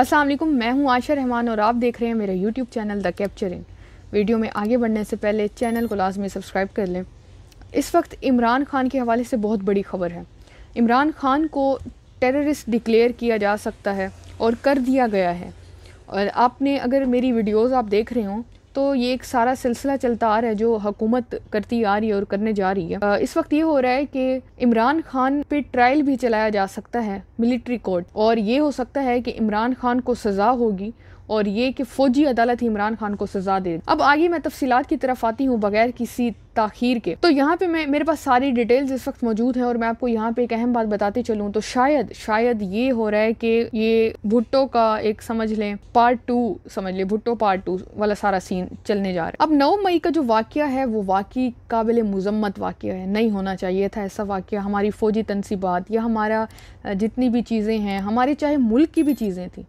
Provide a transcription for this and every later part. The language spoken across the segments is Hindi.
असलम मैं हूं आशा रहमान और आप देख रहे हैं मेरा YouTube channel the capturing video में आगे बढ़ने से पहले चैनल को लाजमी सब्सक्राइब कर लें इस वक्त इमरान खान के हवाले से बहुत बड़ी खबर है इमरान खान को टेररिस्ट डिक्लेयर किया जा सकता है और कर दिया गया है और आपने अगर मेरी वीडियोज़ आप देख रहे हों तो ये एक सारा सिलसिला चलता आ रहा है जो हुकूमत करती आ रही है और करने जा रही है इस वक्त ये हो रहा है कि इमरान खान पे ट्रायल भी चलाया जा सकता है मिलिट्री कोर्ट और ये हो सकता है कि इमरान खान को सज़ा होगी और ये कि फौजी अदालत इमरान खान को सजा दे अब आगे मैं तफसीत की तरफ आती हूँ बगैर किसी ताखीर के तो यहाँ पे मैं मेरे पास सारी डिटेल्स इस वक्त मौजूद हैं और मैं आपको यहाँ पे एक अहम बात बताते चलूँ तो शायद शायद ये हो रहा है कि ये भुट्टो का एक समझ लें पार्ट टू समझ लें भुट्टो पार्ट टू वाला सारा सीन चलने जा रहा है अब नौ मई का जो वाक़ है वो वाकई काबिल मजम्मत वाक़ है नहीं होना चाहिए था ऐसा वाक़ हमारी फ़ौजी तनसीबात या हमारा जितनी भी चीज़ें हैं हमारे चाहे मुल्क की भी चीज़ें थी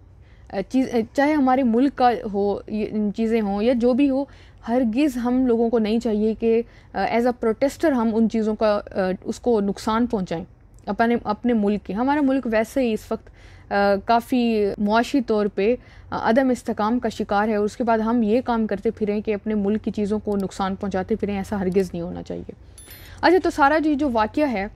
चीज़ चाहे हमारे मुल्क का हो चीज़ें हों या जो भी हो हरगिज़ हम लोगों को नहीं चाहिए कि एज़ अ प्रोटेस्टर हम उन चीज़ों का आ, उसको नुकसान पहुँचाएँ अपने अपने मुल्क के हमारा मुल्क वैसे ही इस वक्त काफ़ी मुआशी तौर पे अदम इस्तकाम का शिकार है और उसके बाद हम ये काम करते फिरें कि अपने मुल्क की चीज़ों को नुकसान पहुँचाते फिरें ऐसा हरगिज़ नहीं होना चाहिए अच्छा तो सारा जी जो वाक़ है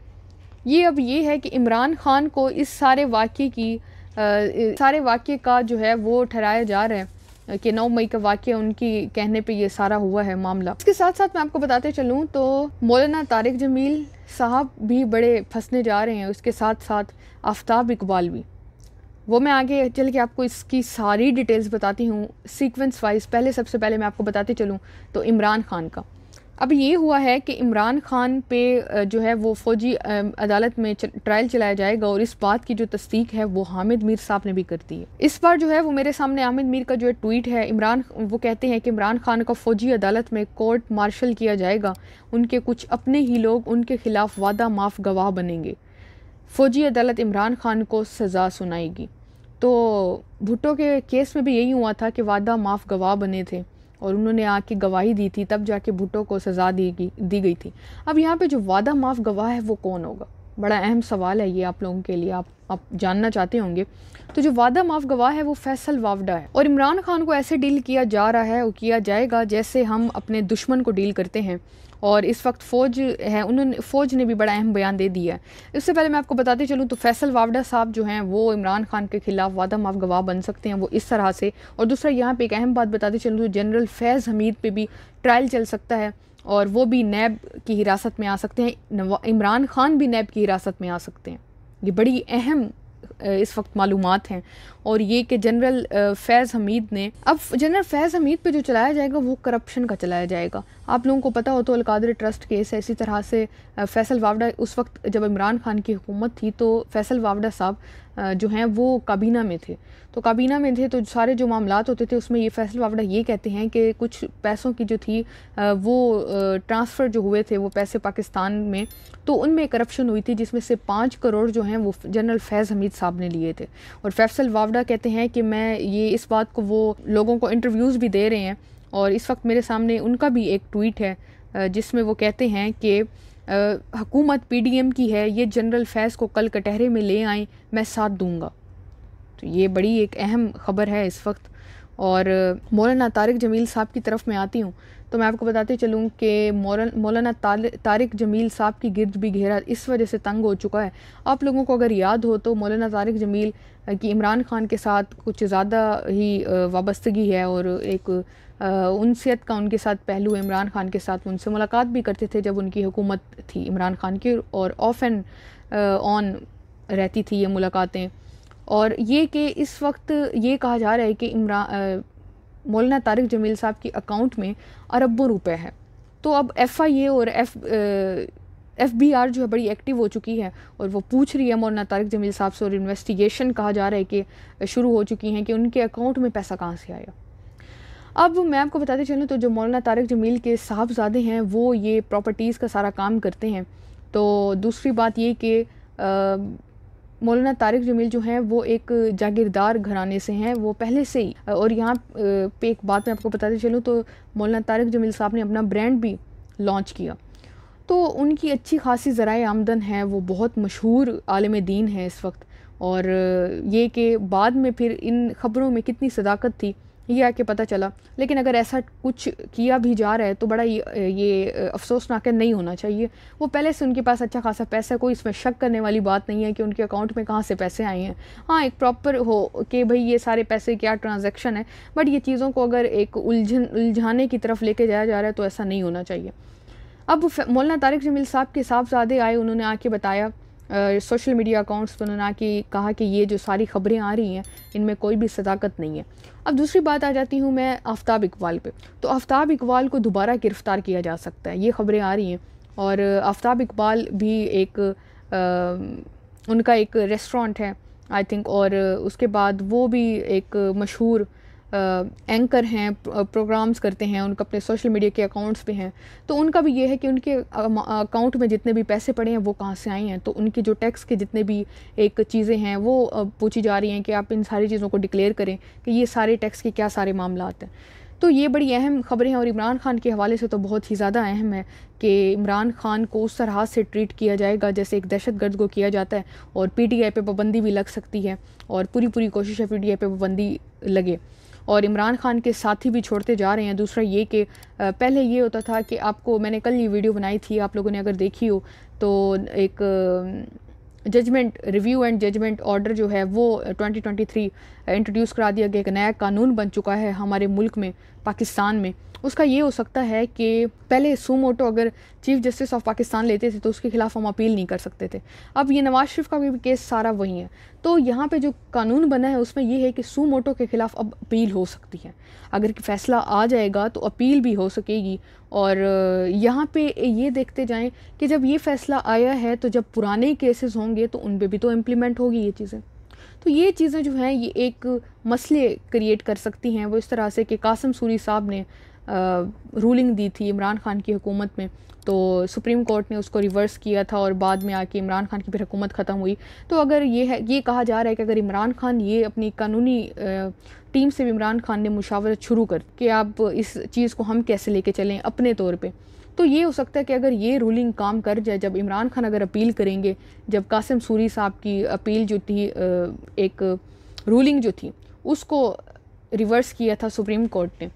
ये अब ये है कि इमरान ख़ान को इस सारे वाक़े की सारे वाक्य का जो है वो ठहराया जा रहे हैं कि नौ मई का वाक्य उनकी कहने पे ये सारा हुआ है मामला इसके साथ साथ मैं आपको बताते चलूँ तो मौलाना तारिक जमील साहब भी बड़े फंसने जा रहे हैं उसके साथ साथ आफ्ताब इकबाल भी वो मैं आगे चल के आपको इसकी सारी डिटेल्स बताती हूँ सीक्वेंस वाइज पहले सबसे पहले मैं आपको बताते चलूँ तो इमरान खान का अब ये हुआ है कि इमरान खान पे जो है वो फौजी अदालत में ट्रायल चलाया जाएगा और इस बात की जो तस्दीक है वो हामिद मीर साहब ने भी कर दी है इस बार जो है वो मेरे सामने हामिद मीर का जो है ट्वीट है इमरान वो कहते हैं कि इमरान खान का फौजी अदालत में कोर्ट मार्शल किया जाएगा उनके कुछ अपने ही लोग उनके खिलाफ वादा माफ गवाह बनेंगे फौजी अदालत इमरान खान को सज़ा सुनाएगी तो भुट्टो के केस में भी यही हुआ था कि वादा माफ गवाह बने थे और उन्होंने आके गवाही दी थी तब जाके भुट्टो को सज़ा दी गई दी गई थी अब यहाँ पे जो वादा माफ़ गवाह है वो कौन होगा बड़ा अहम सवाल है ये आप लोगों के लिए आप आप जानना चाहते होंगे तो जो वादा माफ गवाह है वो फैसल वावडा है और इमरान खान को ऐसे डील किया जा रहा है और किया जाएगा जैसे हम अपने दुश्मन को डील करते हैं और इस वक्त फ़ौज है उन्होंने फ़ौज ने भी बड़ा अहम बयान दे दिया है इससे पहले मैं आपको बताते चलूँ तो फैसल वावडा साहब जो हैं वो इमरान खान के खिलाफ वादा माफ गवाह बन सकते हैं वो इस तरह से और दूसरा यहाँ पर एक अहम बात बताते चलूँ तो जनरल फैज़ हमीद पर भी ट्रायल चल सकता है और वो भी नैब की हिरासत में आ सकते हैं इमरान खान भी नैब की हिरासत में आ सकते हैं ये बड़ी अहम इस वक्त मालूम हैं और ये कि जनरल फैज़ हमीद ने अब जनरल फैज़ हमीद पे जो चलाया जाएगा वो करप्शन का चलाया जाएगा आप लोगों को पता हो तो अलकादर ट्रस्ट केस है इसी तरह से फैसल वावडा उस वक्त जब इमरान खान की हुकूमत थी तो फैसल वावडा साहब जो हैं वो काबीना में थे तो काबीना में थे तो सारे जो मामला होते थे उसमें ये फैसल वावड़ा ये कहते हैं कि कुछ पैसों की जो थी वो ट्रांसफ़र जो हुए थे वो पैसे पाकिस्तान में तो उनमें करप्शन हुई थी जिसमें से पाँच करोड़ जो हैं वो जनरल फैज़ हमीद साहब ने लिए थे और फैसल वावड़ा कहते हैं कि मैं ये इस बात को वो लोगों को इंटरव्यूज़ भी दे रहे हैं और इस वक्त मेरे सामने उनका भी एक ट्वीट है जिसमें वो कहते हैं कि हकूमत पीडीएम की है ये जनरल फैज़ को कल कटहरे में ले आएँ मैं साथ दूँगा तो ये बड़ी एक अहम ख़बर है इस वक्त और मौलाना तारिक जमील साहब की तरफ मैं आती हूँ तो मैं आपको बताते चलूँ कि मौलाना तारिक जमील साहब की गिरद भी घेरा इस वजह से तंग हो चुका है आप लोगों को अगर याद हो तो मौलाना तारिक जमील की इमरान खान के साथ कुछ ज़्यादा ही वाबस्तगी है और एक उनसीत का उनके साथ पहलू है इमरान खान के साथ उनसे मुलाकात भी करते थे जब उनकी हुकूमत थी इमरान खान की और ऑफ एंड ऑन रहती थी ये मुलाकातें और ये कि इस वक्त ये कहा जा रहा है कि इमरान मौलाना तारक जमील साहब की अकाउंट में अरबों रुपए हैं तो अब एफ़ आई ए और एफ एफ बी आर जो है बड़ी एक्टिव हो चुकी है और वो पूछ रही है मौलाना तारक जमील साहब से और इन्वेस्टिगेशन कहा जा रहा है कि शुरू हो चुकी हैं कि उनके अकाउंट में पैसा कहाँ से आया अब मैं आपको बताते चलूँ तो जो मौलाना तारक जमील के साहबजादे हैं वो ये प्रॉपर्टीज़ का सारा काम करते हैं तो दूसरी बात ये कि मौलाना तारिक जमील जो हैं वो एक जागीरदार घराने से हैं वो पहले से ही और यहाँ पे एक बात मैं आपको बताते चलूँ तो मौलाना तारिक जमील साहब ने अपना ब्रांड भी लॉन्च किया तो उनकी अच्छी खासी ज़रा आमदन है वो बहुत मशहूर आलम दीन है इस वक्त और ये कि बाद में फिर इन ख़बरों में कितनी सदाकत थी ये आके पता चला लेकिन अगर ऐसा कुछ किया भी जा रहा है तो बड़ा ये, ये अफसोसनाक नहीं होना चाहिए वो पहले से उनके पास अच्छा खासा पैसा है कोई इसमें शक करने वाली बात नहीं है कि उनके अकाउंट में कहाँ से पैसे आए हैं हाँ एक प्रॉपर हो कि भाई ये सारे पैसे क्या ट्रांजेक्शन है बट ये चीज़ों को अगर एक उलझन उलझाने की तरफ लेके जाया जा रहा है तो ऐसा नहीं होना चाहिए अब मौलाना तारिक जमील साहब के साहबजादे आए उन्होंने आके बताया सोशल मीडिया अकाउंट्स पर उन्होंने कि कहा कि ये जो सारी खबरें आ रही हैं इनमें कोई भी सदाकत नहीं है अब दूसरी बात आ जाती हूँ मैं आफ्ताब इकबाल पे तो आफ्ताब इकबाल को दोबारा गिरफ़्तार किया जा सकता है ये खबरें आ रही हैं और आफ्ताब इकबाल भी एक आ, उनका एक रेस्टोरेंट है आई थिंक और उसके बाद वो भी एक मशहूर एंकर हैं प्रोग्राम्स करते हैं उनका अपने सोशल मीडिया के अकाउंट्स भी हैं तो उनका भी ये है कि उनके अकाउंट में जितने भी पैसे पड़े हैं वो कहाँ से आए हैं तो उनके जो टैक्स के जितने भी एक चीज़ें हैं वो पूछी जा रही हैं कि आप इन सारी चीज़ों को डिक्लेयर करें कि ये सारे टैक्स के क्या सारे मामला हैं तो ये बड़ी अहम खबरें हैं और इमरान खान के हवाले से तो बहुत ही ज़्यादा अहम है कि इमरान खान को उस तरह से ट्रीट किया जाएगा जैसे एक दहशत गर्द को किया जाता है और पी टी आई पर पाबंदी भी लग सकती है और पूरी पूरी कोशिश है पी टी आई पर पाबंदी लगे और इमरान खान के साथी भी छोड़ते जा रहे हैं दूसरा ये कि पहले ये होता था कि आपको मैंने कल ये वीडियो बनाई थी आप लोगों ने अगर देखी हो तो एक judgement review and judgement order जो है वो 2023 uh, इंट्रोड्यूस uh, करा दिया गया एक नया कानून बन चुका है हमारे मुल्क में पाकिस्तान में उसका ये हो सकता है कि पहले सुमोटो अगर चीफ जस्टिस ऑफ पाकिस्तान लेते थे तो उसके खिलाफ हम अपील नहीं कर सकते थे अब ये नवाज शरीफ का भी केस सारा वही है तो यहाँ पे जो कानून बना है उसमें ये है कि सुमोटो के खिलाफ अब अपील हो सकती है अगर फैसला आ जाएगा तो अपील भी हो सकेगी और यहाँ पे ये देखते जाएं कि जब ये फैसला आया है तो जब पुराने केसेस होंगे तो उन पर भी तो इम्प्लीमेंट होगी ये चीज़ें तो ये चीज़ें जो हैं ये एक मसले क्रिएट कर सकती हैं वो इस तरह से कि कासम सूरी साहब ने आ, रूलिंग दी थी इमरान खान की हुकूमत में तो सुप्रीम कोर्ट ने उसको रिवर्स किया था और बाद में आके इमरान खान की फिर हुकूमत ख़त्म हुई तो अगर ये है ये कहा जा रहा है कि अगर इमरान खान ये अपनी कानूनी टीम से इमरान खान ने मुशावरत शुरू कर कि आप इस चीज़ को हम कैसे लेके चलें अपने तौर पर तो ये हो सकता है कि अगर ये रूलिंग काम कर जाए जब इमरान खान अगर अपील करेंगे जब कासिम सूरी साहब की अपील जो थी एक रूलिंग जो थी उसको रिवर्स किया था सुप्रीम कोर्ट ने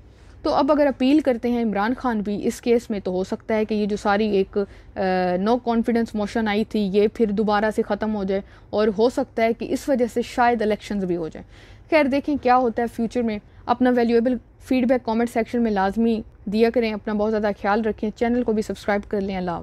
तो अब अगर अपील करते हैं इमरान खान भी इस केस में तो हो सकता है कि ये जो सारी एक आ, नो कॉन्फिडेंस मोशन आई थी ये फिर दोबारा से ख़त्म हो जाए और हो सकता है कि इस वजह से शायद इलेक्शन भी हो जाए खैर देखें क्या होता है फ्यूचर में अपना वैल्यूएबल फीडबैक कमेंट सेक्शन में लाजमी दिया करें अपना बहुत ज़्यादा ख्याल रखें चैनल को भी सब्सक्राइब कर लें अल्लाह